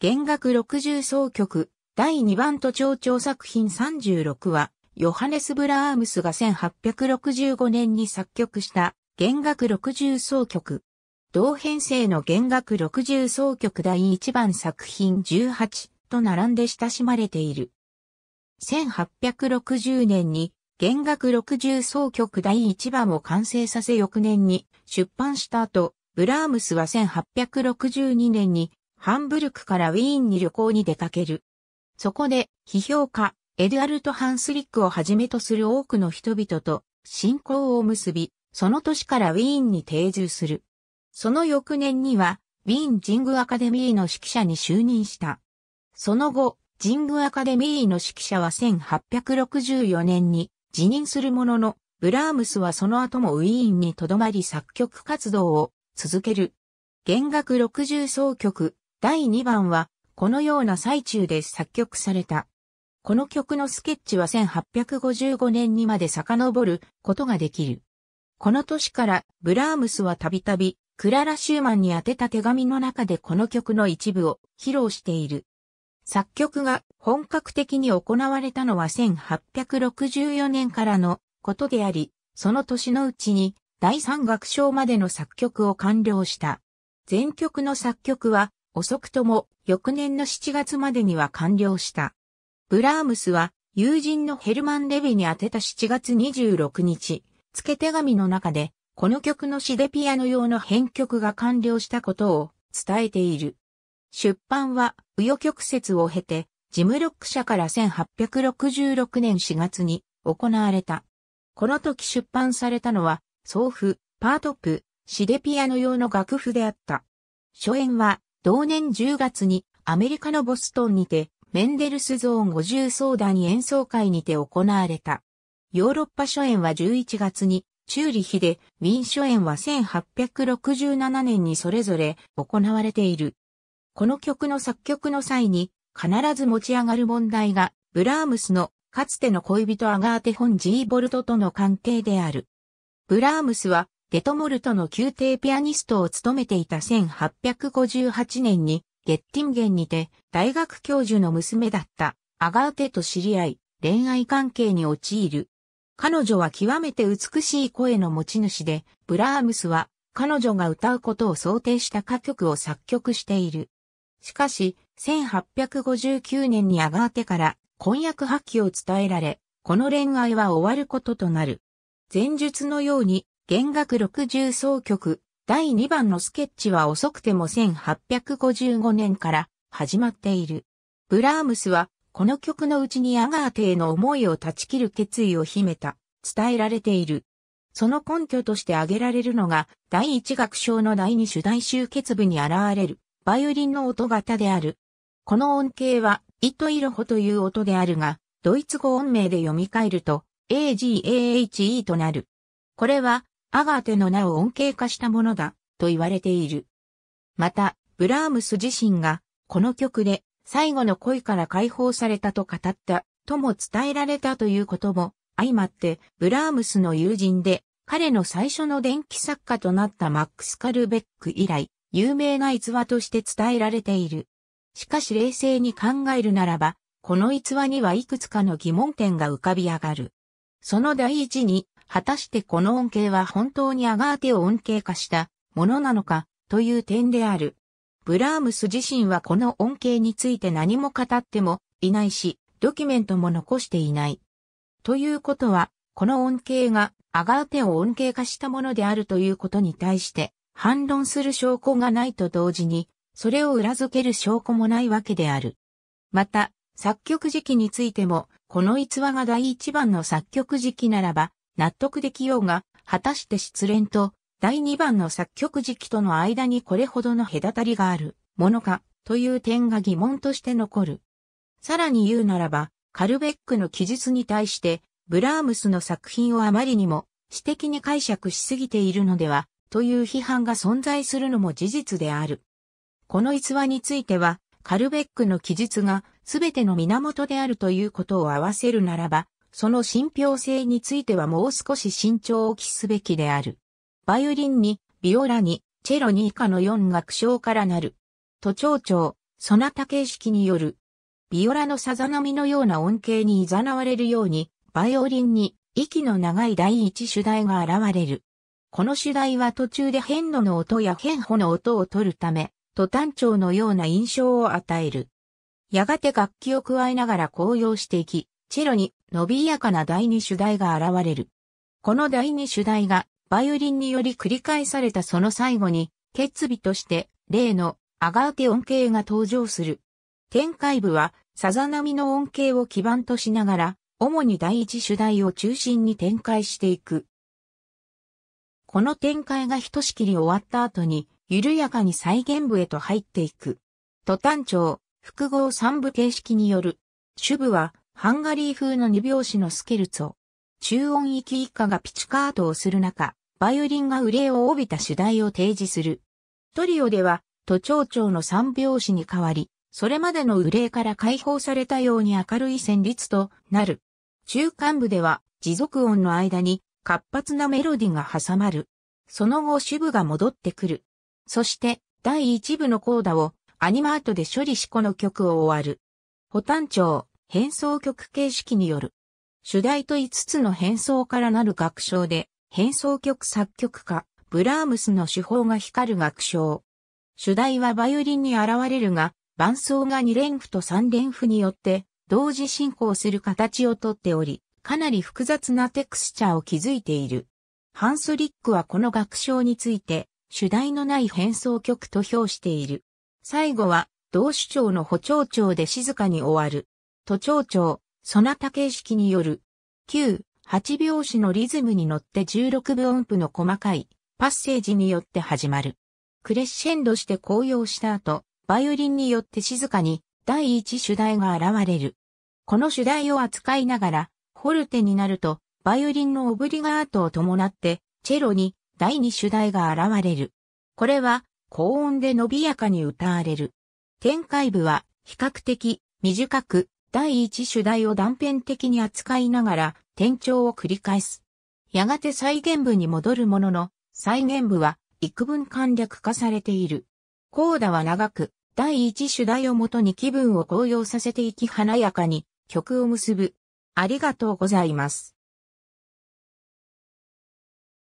弦楽60奏曲、第2番都庁長作品36は、ヨハネス・ブラームスが1865年に作曲した弦楽60奏曲。同編成の弦楽60奏曲第1番作品18と並んで親しまれている。1860年に弦楽60奏曲第1番を完成させ翌年に出版した後、ブラームスは1862年にハンブルクからウィーンに旅行に出かける。そこで、批評家、エドアルト・ハンスリックをはじめとする多くの人々と、信仰を結び、その年からウィーンに定住する。その翌年には、ウィーン神宮アカデミーの指揮者に就任した。その後、神宮アカデミーの指揮者は1864年に辞任するものの、ブラームスはその後もウィーンに留まり作曲活動を続ける。弦楽60奏曲、第2番は、このような最中で作曲された。この曲のスケッチは1855年にまで遡ることができる。この年からブラームスはたびたびクララ・シューマンに宛てた手紙の中でこの曲の一部を披露している。作曲が本格的に行われたのは1864年からのことであり、その年のうちに第三楽章までの作曲を完了した。全曲の作曲は遅くとも翌年の7月までには完了した。ブラームスは友人のヘルマン・レヴに宛てた7月26日、付け手紙の中で、この曲のシデピアノ用の編曲が完了したことを伝えている。出版は、紆余曲折を経て、ジムロック社から1866年4月に行われた。この時出版されたのは、送付、パートップ、シデピアノ用の楽譜であった。初演は、同年10月にアメリカのボストンにてメンデルスゾーン50相談に演奏会にて行われた。ヨーロッパ初演は11月にチューリヒで、ウィン初演は1867年にそれぞれ行われている。この曲の作曲の際に必ず持ち上がる問題がブラームスのかつての恋人アガーテ・ホン・ジーボルトとの関係である。ブラームスはデトモルトの宮廷ピアニストを務めていた1858年に、ゲッティンゲンにて、大学教授の娘だったアガーテと知り合い、恋愛関係に陥る。彼女は極めて美しい声の持ち主で、ブラームスは彼女が歌うことを想定した歌曲を作曲している。しかし、1859年にアガーテから婚約破棄を伝えられ、この恋愛は終わることとなる。前述のように、弦楽60奏曲、第2番のスケッチは遅くても1855年から始まっている。ブラームスは、この曲のうちにアガーテへの思いを断ち切る決意を秘めた、伝えられている。その根拠として挙げられるのが、第一楽章の第二主題集結部に現れる、バイオリンの音型である。この音形は、イトイロホという音であるが、ドイツ語音名で読み替えると、AGAHE となる。これは、アガーテの名を恩恵化したものだ、と言われている。また、ブラームス自身が、この曲で、最後の恋から解放されたと語った、とも伝えられたということも、相まって、ブラームスの友人で、彼の最初の電気作家となったマックス・カルベック以来、有名な逸話として伝えられている。しかし冷静に考えるならば、この逸話にはいくつかの疑問点が浮かび上がる。その第一に、果たしてこの恩恵は本当にアガーテを恩恵化したものなのかという点である。ブラームス自身はこの恩恵について何も語ってもいないし、ドキュメントも残していない。ということは、この恩恵がアガーテを恩恵化したものであるということに対して反論する証拠がないと同時に、それを裏付ける証拠もないわけである。また、作曲時期についても、この逸話が第一番の作曲時期ならば、納得できようが、果たして失恋と第2番の作曲時期との間にこれほどの隔たりがあるものかという点が疑問として残る。さらに言うならば、カルベックの記述に対して、ブラームスの作品をあまりにも私的に解釈しすぎているのでは、という批判が存在するのも事実である。この逸話については、カルベックの記述がすべての源であるということを合わせるならば、その信憑性についてはもう少し慎重を期すべきである。バイオリンに、ビオラに、チェロに以下の4楽章からなる。都庁長、そなた形式による。ビオラのさざ波のような音形に誘われるように、バイオリンに、息の長い第一主題が現れる。この主題は途中で変のの音や変歩の音を取るため、と単調のような印象を与える。やがて楽器を加えながら紅葉していき、チェロに伸びやかな第二主題が現れる。この第二主題が、バイオリンにより繰り返されたその最後に、決尾として、例のアガーテ音形が登場する。展開部は、さざ波の音形を基盤としながら、主に第一主題を中心に展開していく。この展開がひとしきり終わった後に、緩やかに再現部へと入っていく。途端調、複合三部形式による。主部は、ハンガリー風の二拍子のスケルツォ。中音域以下がピチカートをする中、バイオリンが憂いを帯びた主題を提示する。トリオでは、都庁長の三拍子に変わり、それまでの憂いから解放されたように明るい旋律となる。中間部では、持続音の間に活発なメロディが挟まる。その後主部が戻ってくる。そして、第一部のコーダをアニマートで処理しこの曲を終わる。保丹調。変奏曲形式による。主題と5つの変奏からなる楽章で、変奏曲作曲家、ブラームスの手法が光る楽章。主題はバイオリンに現れるが、伴奏が2連符と3連符によって、同時進行する形をとっており、かなり複雑なテクスチャーを築いている。ハンスリックはこの楽章について、主題のない変奏曲と評している。最後は、同主張の補聴調で静かに終わる。都庁長、そなた形式による、9、8拍子のリズムに乗って16分音符の細かいパッセージによって始まる。クレッシェンドして高揚した後、バイオリンによって静かに第一主題が現れる。この主題を扱いながら、ホルテになると、バイオリンのオブリガートを伴って、チェロに第二主題が現れる。これは、高音で伸びやかに歌われる。展開部は、比較的、短く、第一主題を断片的に扱いながら転調を繰り返す。やがて再現部に戻るものの、再現部は幾分簡略化されている。コーダは長く、第一主題をもとに気分を高揚させていき華やかに曲を結ぶ。ありがとうございます。